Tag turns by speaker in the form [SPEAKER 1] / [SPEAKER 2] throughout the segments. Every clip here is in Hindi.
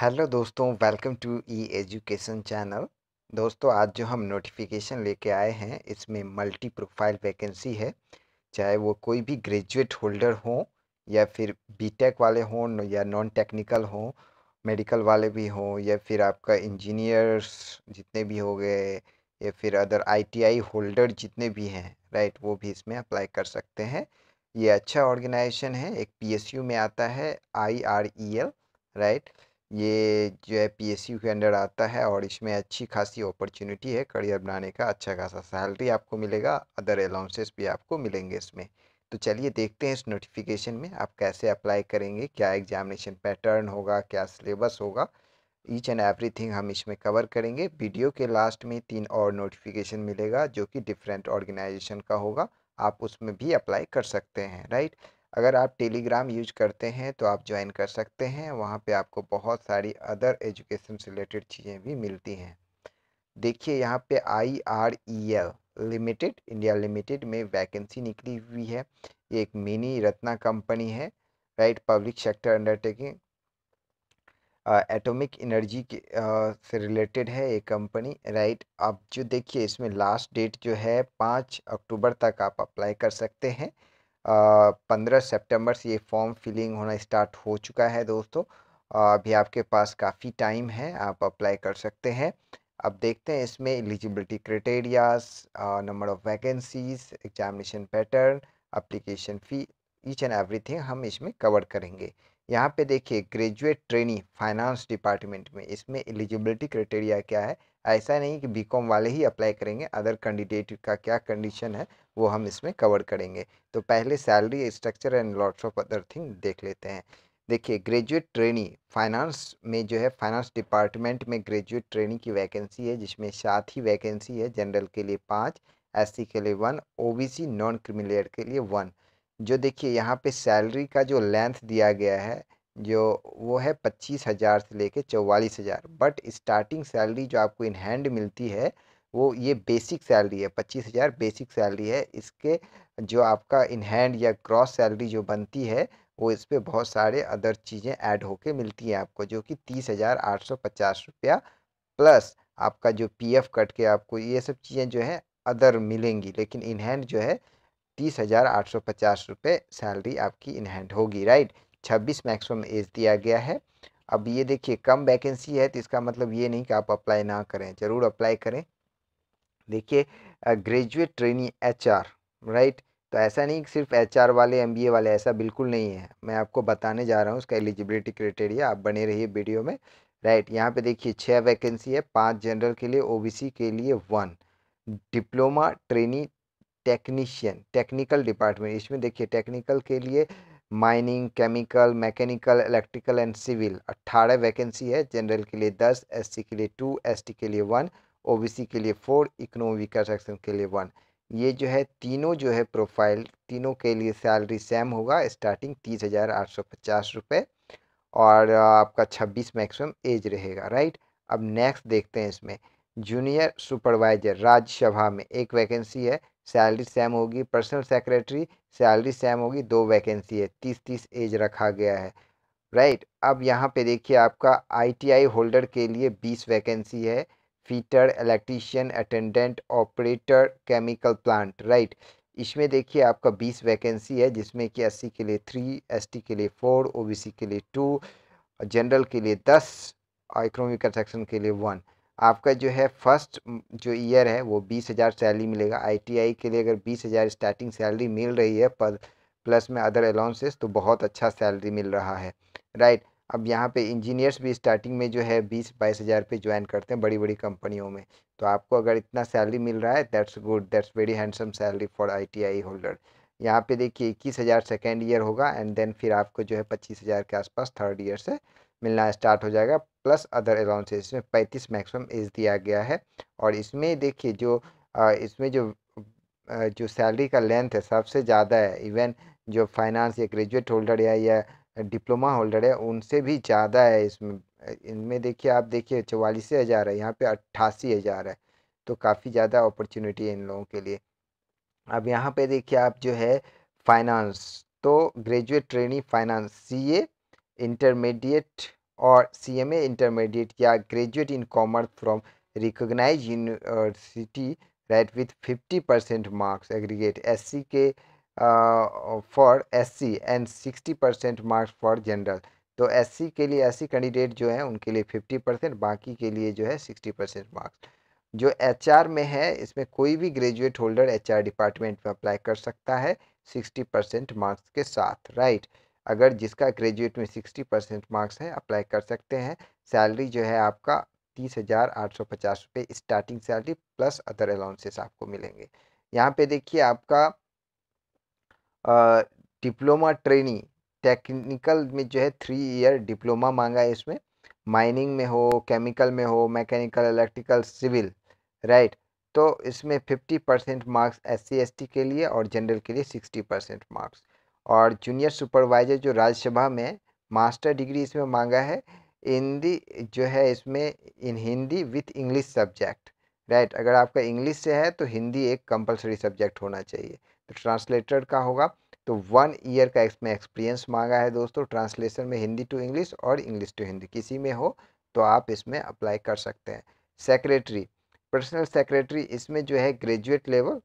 [SPEAKER 1] हेलो दोस्तों welcome to E education channel दोस्तों आज जो हम नोटिफिकेशन लेके आए हैं इसमें मल्टी प्रोफाइल वैकेंसी है चाहे वो कोई भी ग्रेजुएट होल्डर हो या फिर बीटेक वाले हों या नॉन टेक्निकल हों मेडिकल वाले भी हों या फिर आपका इंजीनियर्स जितने भी हो गए या फिर अदर आईटीआई होल्डर जितने भी हैं राइट वो भी इसमें अप्लाई कर सकते हैं ये अच्छा ऑर्गेनाइजेशन है एक पी में आता है आई राइट ये जो है पी के अंडर आता है और इसमें अच्छी खासी अपॉर्चुनिटी है करियर बनाने का अच्छा खासा सैलरी आपको मिलेगा अदर अलाउंसेस भी आपको मिलेंगे इसमें तो चलिए देखते हैं इस नोटिफिकेशन में आप कैसे अप्लाई करेंगे क्या एग्जामिनेशन पैटर्न होगा क्या सिलेबस होगा ईच एंड एवरीथिंग हम इसमें कवर करेंगे वीडियो के लास्ट में तीन और नोटिफिकेशन मिलेगा जो कि डिफरेंट ऑर्गेनाइजेशन का होगा आप उसमें भी अप्लाई कर सकते हैं राइट अगर आप टेलीग्राम यूज करते हैं तो आप ज्वाइन कर सकते हैं वहाँ पे आपको बहुत सारी अदर एजुकेशन से रिलेटेड चीज़ें भी मिलती हैं देखिए यहाँ पे I R E L limited India limited में वैकेंसी निकली हुई है ये एक मिनी रत्ना कंपनी है right public sector undertaking atomic energy के से रिलेटेड है ये कंपनी राइट अब जो देखिए इसमें लास्ट डेट जो है पाँच अक्टूबर तक आप अप्लाई कर सकते हैं पंद्रह सितंबर से ये फॉर्म फिलिंग होना स्टार्ट हो चुका है दोस्तों अभी आपके पास काफ़ी टाइम है आप अप्लाई कर सकते हैं अब देखते हैं इसमें eligibility criterias number of vacancies examination pattern application fee each and every हम इसमें कवर करेंगे यहाँ पे देखिए ग्रेजुएट ट्रेनी फाइनेंस डिपार्टमेंट में इसमें एलिजिबिलिटी क्राइटेरिया क्या है ऐसा नहीं कि बीकॉम वाले ही अप्लाई करेंगे अदर कैंडिडेट का क्या कंडीशन है वो हम इसमें कवर करेंगे तो पहले salary structure and lots of other thing देख लेते हैं देखिए ग्रेजुएट ट्रेनी फाइनेंस में जो है फाइनेंस डिपार्टमेंट में ग्रेजुएट ट्रेनी की वैकेंसी है जिसमें सात ही वैकेंसी है जनरल के लिए पाँच एस के लिए वन ओ नॉन क्रिमिलेयर के लिए वन जो देखिए यहाँ पे सैलरी का जो लेंथ दिया गया है जो वो है पच्चीस हज़ार से लेके चौवालीस हज़ार बट स्टार्टिंग सैलरी जो आपको इन हैंड मिलती है वो ये बेसिक सैलरी है पच्चीस हज़ार बेसिक सैलरी है इसके जो आपका इन हैंड या क्रॉस सैलरी जो बनती है वो इस पर बहुत सारे अदर चीज़ें ऐड होके मिलती हैं आपको जो कि तीस हज़ार आठ सौ पचास रुपया प्लस आपका जो पीएफ कट के आपको ये सब चीज़ें जो है अदर मिलेंगी लेकिन इन हैंड जो है तीस हज़ार आठ सौ पचास रुपये सैलरी आपकी इन हैंड होगी राइट छब्बीस मैक्सिमम एज दिया गया है अब ये देखिए कम वैकेंसी है तो इसका मतलब ये नहीं कि आप अप्लाई ना करें ज़रूर अप्लाई करें देखिए ग्रेजुएट ट्रेनी एच राइट तो ऐसा नहीं कि सिर्फ एच वाले एम वाले ऐसा बिल्कुल नहीं है मैं आपको बताने जा रहा हूँ उसका एलिजिबिलिटी क्राइटेरिया आप बने रहिए वीडियो में राइट यहाँ पे देखिए छः वैकेंसी है पांच जनरल के लिए ओबीसी के लिए one diploma trainee technician technical department इसमें देखिए टेक्निकल के लिए mining chemical mechanical electrical and civil अट्ठारह वैकेंसी है जनरल के लिए दस एससी के लिए टू एसटी के लिए वन ओबीसी के लिए फोर इकोनॉमिक सेक्शन के लिए वन ये जो है तीनों जो है प्रोफाइल तीनों के लिए सैलरी सेम होगा स्टार्टिंग तीस हज़ार आठ सौ पचास रुपये और आपका छब्बीस मैक्सिमम एज रहेगा राइट अब नेक्स्ट देखते हैं इसमें जूनियर सुपरवाइजर राज्यसभा में एक वैकेंसी है सैलरी सेम होगी पर्सनल सेक्रेटरी सैलरी सेम होगी दो वैकेंसी है तीस तीस एज रखा गया है राइट अब यहाँ पे देखिए आपका आईटीआई होल्डर के लिए बीस वैकेंसी है fitter electrician attendant operator chemical plant right इसमें देखिए आपका बीस वैकेंसी है जिसमें कि एस के लिए थ्री एस के लिए फोर ओ के लिए टू जनरल के लिए दस और इकोनॉमिक सेक्शन के लिए वन आपका जो है फर्स्ट जो ईयर है वो बीस हज़ार सैलरी मिलेगा आईटीआई के लिए अगर बीस हज़ार स्टार्टिंग सैलरी मिल रही है पर प्लस में अदर अलाउंसेस तो बहुत अच्छा सैलरी मिल रहा है राइट अब यहाँ पे इंजीनियर्स भी स्टार्टिंग में जो है बीस बाईस हज़ार पे ज्वाइन करते हैं बड़ी बड़ी कंपनियों में तो आपको अगर इतना सैलरी मिल रहा है that's good that's very handsome salary for ITI holder यहाँ पे देखिए इक्कीस हज़ार सेकेंड ईयर होगा एंड देन फिर आपको जो है पच्चीस हज़ार के आसपास थर्ड ईयर से मिलना स्टार्ट हो जाएगा प्लस अदर अलाउंसेस इसमें पैंतीस मैक्सिमम एज दिया गया है और इसमें देखिए जो इसमें जो जो सैलरी का लेंथ है सबसे ज़्यादा है इवन जो फाइनेंस या ग्रेजुएट होल्डर या, या डिप्लोमा होल्डर है उनसे भी ज़्यादा है इसमें इनमें देखिए आप देखिए चवालीस हज़ार है यहाँ पे अट्ठासी हज़ार है तो काफ़ी ज़्यादा अपॉर्चुनिटी है इन लोगों के लिए अब यहाँ पे देखिए आप जो है फाइनेंस तो graduate training finance CA intermediate और सीएमए इंटरमीडिएट या graduate in commerce from recognise university right with fifty percent marks aggregate सी के for SC and sixty percent marks for general तो एससी के लिए ऐसी कैंडिडेट जो है उनके लिए फिफ्टी परसेंट बाकी के लिए जो है सिक्सटी परसेंट मार्क्स जो एचआर में है इसमें कोई भी ग्रेजुएट होल्डर एचआर डिपार्टमेंट में अप्लाई कर सकता है सिक्सटी परसेंट मार्क्स के साथ राइट अगर जिसका ग्रेजुएट में सिक्सटी परसेंट मार्क्स है अप्लाई कर सकते हैं सैलरी जो है आपका तीस हज़ार आठ सौ पचास रुपये starting salary plus other allowances आपको मिलेंगे यहाँ पे देखिए आपका डिप्लोमा ट्रेनी टेक्निकल में जो है थ्री ईयर डिप्लोमा मांगा है इसमें माइनिंग में हो केमिकल में हो मैकेनिकल इलेक्ट्रिकल सिविल राइट तो इसमें fifty percent marks S C के लिए और जनरल के लिए सिक्सटी परसेंट मार्क्स और जूनियर सुपरवाइजर जो राज्यसभा में मास्टर डिग्री इसमें मांगा है हिंदी जो है इसमें in Hindi with English subject right अगर आपका इंग्लिश से है तो हिंदी एक कंपलसरी सब्जेक्ट होना चाहिए तो ट्रांसलेटर का होगा तो वन ईयर का इसमें एक्सपीरियंस मांगा है दोस्तों ट्रांसलेशन में हिंदी टू इंग्लिश और इंग्लिश टू हिंदी किसी में हो तो आप इसमें अप्लाई कर सकते हैं सेक्रेटरी पर्सनल सेक्रेटरी इसमें जो है graduate level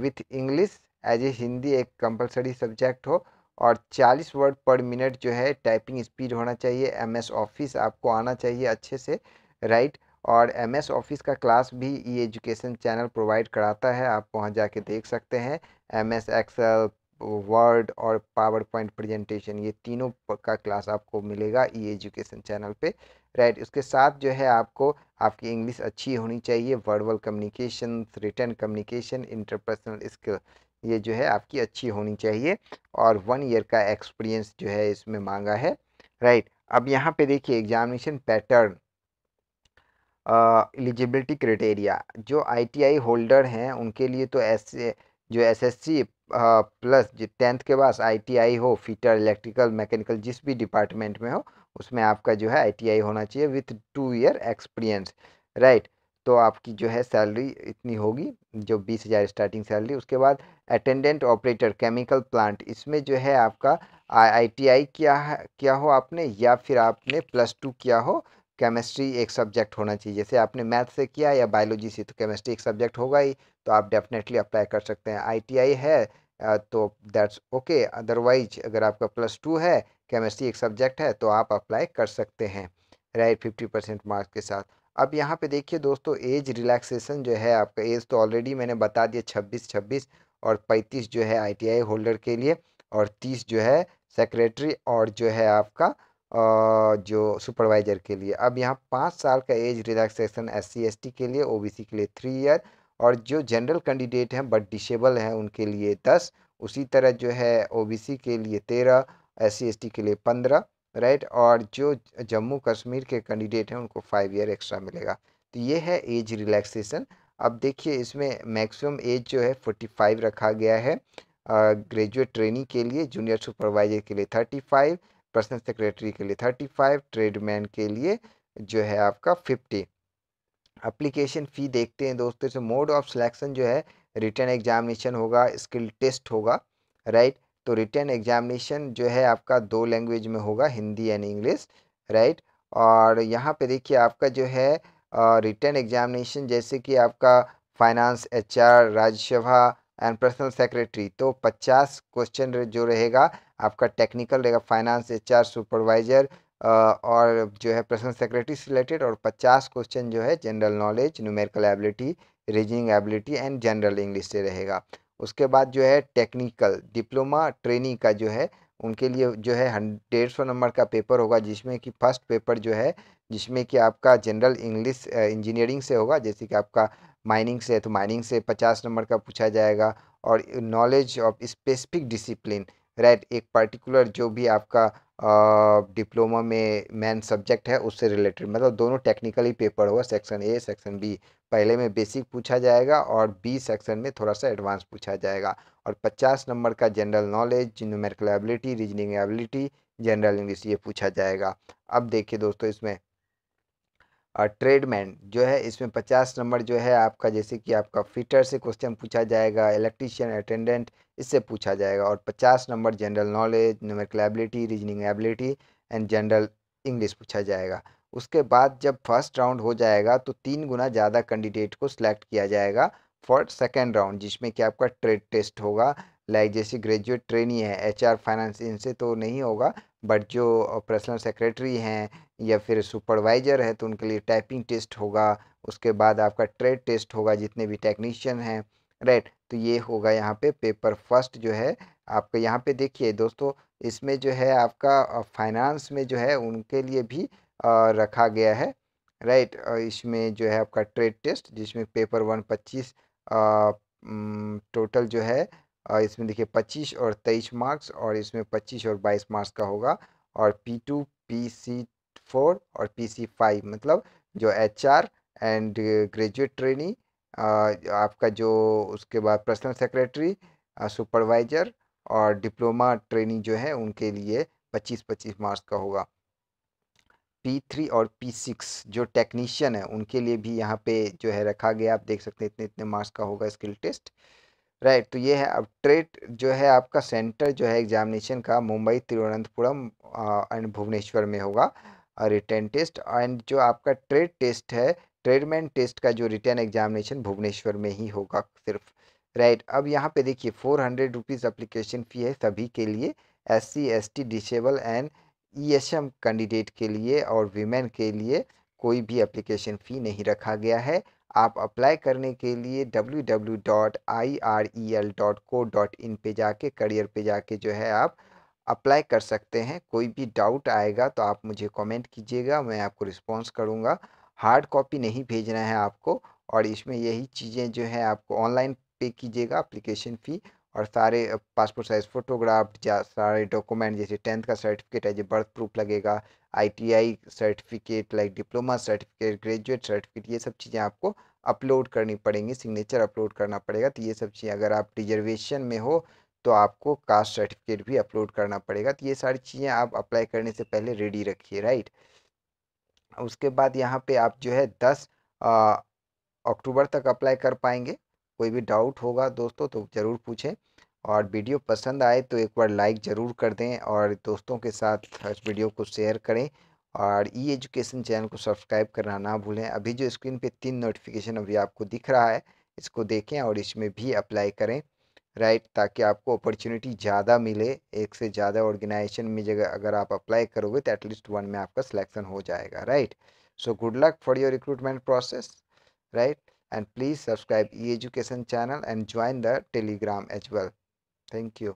[SPEAKER 1] with English as a Hindi एक कंपलसरी सब्जेक्ट हो और 40 वर्ड पर मिनट जो है टाइपिंग स्पीड होना चाहिए एमएस ऑफिस आपको आना चाहिए अच्छे से राइट और एमएस ऑफिस का क्लास भी ई एजुकेशन चैनल प्रोवाइड कराता है आप वहाँ जाके देख सकते हैं एमएस एक्सेल वर्ड और पावर पॉइंट प्रजेंटेशन ये तीनों का क्लास आपको मिलेगा ई एजुकेशन चैनल पे राइट उसके साथ जो है आपको आपकी इंग्लिश अच्छी होनी चाहिए verbal communication written communication interpersonal skill ये जो है आपकी अच्छी होनी चाहिए और वन ईयर का एक्सपीरियंस जो है इसमें मांगा है राइट अब यहाँ पे देखिए एग्जामिनेशन पैटर्न एलिजिबिलिटी क्राइटेरिया जो आईटीआई होल्डर हैं उनके लिए तो ऐसे जो एसएससी प्लस जो टेंथ के पास आईटीआई हो फीटर इलेक्ट्रिकल मैकेनिकल जिस भी डिपार्टमेंट में हो उसमें आपका जो है आईटीआई होना चाहिए with two year experience right तो आपकी जो है सैलरी इतनी होगी जो बीस हज़ार स्टार्टिंग सैलरी उसके बाद अटेंडेंट ऑपरेटर केमिकल प्लांट इसमें जो है आपका आईटीआई किया क्या हो आपने या फिर आपने प्लस टू किया हो केमिस्ट्री एक सब्जेक्ट होना चाहिए जैसे आपने मैथ से किया या बायोलॉजी से तो केमिस्ट्री एक सब्जेक्ट होगा ही तो आप डेफिनेटली अप्लाई कर सकते हैं आईटीआई है तो दैट्स ओके अदरवाइज अगर आपका प्लस टू है केमिस्ट्री एक सब्जेक्ट है तो आप अप्लाई कर सकते हैं राइट फिफ्टी परसेंट मार्क्स के साथ अब यहाँ पे देखिए दोस्तों एज रिलैक्सेशन जो है आपका एज तो ऑलरेडी मैंने बता दिया छब्बीस छब्बीस और पैंतीस जो है आई होल्डर के लिए और तीस जो है सेक्रेटरी और जो है आपका जो सुपरवाइज़र के लिए अब यहाँ पाँच साल का एज रिलैक्सेशन एस सी के लिए ओ के लिए थ्री ईयर और जो जनरल कैंडिडेट हैं बट डिसेबल हैं उनके लिए दस उसी तरह जो है ओ के लिए तेरह एस सी के लिए पंद्रह राइट और जो जम्मू कश्मीर के कैंडिडेट हैं उनको फाइव ईयर एक्स्ट्रा मिलेगा तो ये है एज रिलैक्सेशन अब देखिए इसमें मैक्सिमम एज जो है फोर्टी फाइव रखा गया है ग्रेजुएट ट्रेनिंग के लिए जूनियर सुपरवाइज़र के लिए थर्टी फाइव पर्सनल सेक्रेटरी के लिए थर्टी फाइव ट्रेडमैन के लिए जो है आपका फिफ्टी अप्लीकेशन फ़ी देखते हैं दोस्तों से मोड ऑफ सिलेक्शन जो है रिटर्न एग्जामिनेशन होगा स्किल टेस्ट होगा राइट तो रिटर्न एग्जामिनेशन जो है आपका दो लैंग्वेज में होगा हिंदी एंड इंग्लिश राइट और यहाँ पे देखिए आपका जो है रिटर्न एग्जामिनेशन जैसे कि आपका finance HR Rajya Sabha and personal secretary तो पचास क्वेश्चन जो रहेगा आपका टेक्निकल रहेगा फाइनेंस एच सुपरवाइजर और जो है पर्सनल सेक्रेटरी से रिलेटेड और पचास क्वेश्चन जो है general knowledge numerical ability reasoning ability and general English से रहेगा उसके बाद जो है टेक्निकल डिप्लोमा ट्रेनिंग का जो है उनके लिए जो है डेढ़ सौ नंबर का पेपर होगा जिसमें कि फर्स्ट पेपर जो है जिसमें कि आपका जनरल इंग्लिश इंजीनियरिंग से होगा जैसे कि आपका माइनिंग से है तो माइनिंग से पचास नंबर का पूछा जाएगा और knowledge of specific discipline right एक पर्टिकुलर जो भी आपका डिप्लोमा में मैन सब्जेक्ट है उससे रिलेटेड मतलब दोनों टेक्निकली पेपर होगा सेक्शन ए सेक्शन बी पहले में बेसिक पूछा जाएगा और बी सेक्शन में थोड़ा सा एडवांस पूछा जाएगा और पचास नंबर का general knowledge numerical ability reasoning ability general English ये पूछा जाएगा अब देखिए दोस्तों इसमें और ट्रेडमैन जो है इसमें पचास नंबर जो है आपका जैसे कि आपका फिटर से क्वेश्चन पूछा जाएगा इलेक्ट्रीशियन अटेंडेंट इससे पूछा जाएगा और पचास number general knowledge numerical ability reasoning ability and general English पूछा जाएगा उसके बाद जब फर्स्ट राउंड हो जाएगा तो तीन गुना ज़्यादा कैंडिडेट को सिलेक्ट किया जाएगा फॉर सेकेंड राउंड जिसमें कि आपका ट्रेड टेस्ट होगा लाइक जैसे ग्रेजुएट ट्रेनी है एचआर फाइनेंस इनसे तो नहीं होगा बट जो पर्सनल सेक्रेटरी हैं या फिर सुपरवाइज़र है तो उनके लिए टाइपिंग टेस्ट होगा उसके बाद आपका ट्रेड टेस्ट होगा जितने भी टेक्नीशियन हैं राइट तो ये होगा यहाँ पे पेपर फर्स्ट जो है आपका यहाँ पे देखिए दोस्तों इसमें जो है आपका फाइनेंस में जो है उनके लिए भी रखा गया है राइट इसमें जो है आपका ट्रेड टेस्ट जिसमें पेपर वन पच्चीस टोटल जो है इसमें देखिए पच्चीस और तेईस मार्क्स और इसमें पच्चीस और बाईस मार्क्स का होगा और P two P C four और पी सी फाइव मतलब जो H R and graduate trainee आपका जो उसके बाद पर्सनल सेक्रेटरी सुपरवाइजर और डिप्लोमा ट्रेनिंग जो है उनके लिए पच्चीस पच्चीस मार्क्स का होगा पी थ्री और पी सिक्स जो टेक्नीशियन है उनके लिए भी यहाँ पे जो है रखा गया आप देख सकते हैं इतने इतने मार्क्स का होगा स्किल टेस्ट राइट तो ये है अब ट्रेड जो है आपका सेंटर जो है एग्जामिनेशन का मुंबई तिरुवनंतपुरम एंड भुवनेश्वर में होगा रिटर्न टेस्ट एंड जो आपका ट्रेड टेस्ट है ट्रेडमैन टेस्ट का जो रिटर्न एग्जामिनेशन भुवनेश्वर में ही होगा सिर्फ राइट right. अब यहाँ पे देखिए four hundred rupees application fee है सभी के लिए S C S T disable and E S M candidate के लिए और वीमेन के लिए कोई भी अप्लीकेशन फ़ी नहीं रखा गया है आप अप्लाई करने के लिए W W dot I R E L co in पे जाके करियर पे जाके जो है आप अप्लाई कर सकते हैं कोई भी डाउट आएगा तो आप मुझे कमेंट कीजिएगा मैं आपको रिस्पॉन्स करूँगा हार्ड कॉपी नहीं भेजना है आपको और इसमें यही चीज़ें जो है आपको ऑनलाइन पे कीजिएगा अप्लीकेशन फ़ी और सारे पासपोर्ट साइज़ फ़ोटोग्राफ या सारे डॉक्यूमेंट जैसे टेंथ का सर्टिफिकेट है जो बर्थ प्रूफ लगेगा ITI certificate like diploma certificate graduate certificate ये सब चीज़ें आपको अपलोड करनी पड़ेंगी सिग्नेचर अपलोड करना पड़ेगा तो ये सब चीज़ें अगर आप रिजर्वेशन में हो तो आपको कास्ट सर्टिफिकेट भी अपलोड करना पड़ेगा तो ये सारी चीज़ें आप अप्लाई करने से पहले रेडी रखिए राइट उसके बाद यहाँ पे आप जो है दस अक्टूबर तक अप्लाई कर पाएंगे कोई भी डाउट होगा दोस्तों तो ज़रूर पूछें और वीडियो पसंद आए तो एक बार लाइक ज़रूर कर दें और दोस्तों के साथ इस वीडियो को शेयर करें और ई एजुकेशन चैनल को सब्सक्राइब करना ना भूलें अभी जो स्क्रीन पे तीन नोटिफिकेशन अभी आपको दिख रहा है इसको देखें और इसमें भी अप्लाई करें राइट right? ताकि आपको अपॉर्चुनिटी ज़्यादा मिले एक से ज़्यादा ऑर्गेनाइजेशन में जगह अगर आप अप्लाई करोगे तो एटलीस्ट वन में आपका सिलेक्शन हो जाएगा right so good luck for your recruitment process right and please subscribe E education channel and join the Telegram as well thank you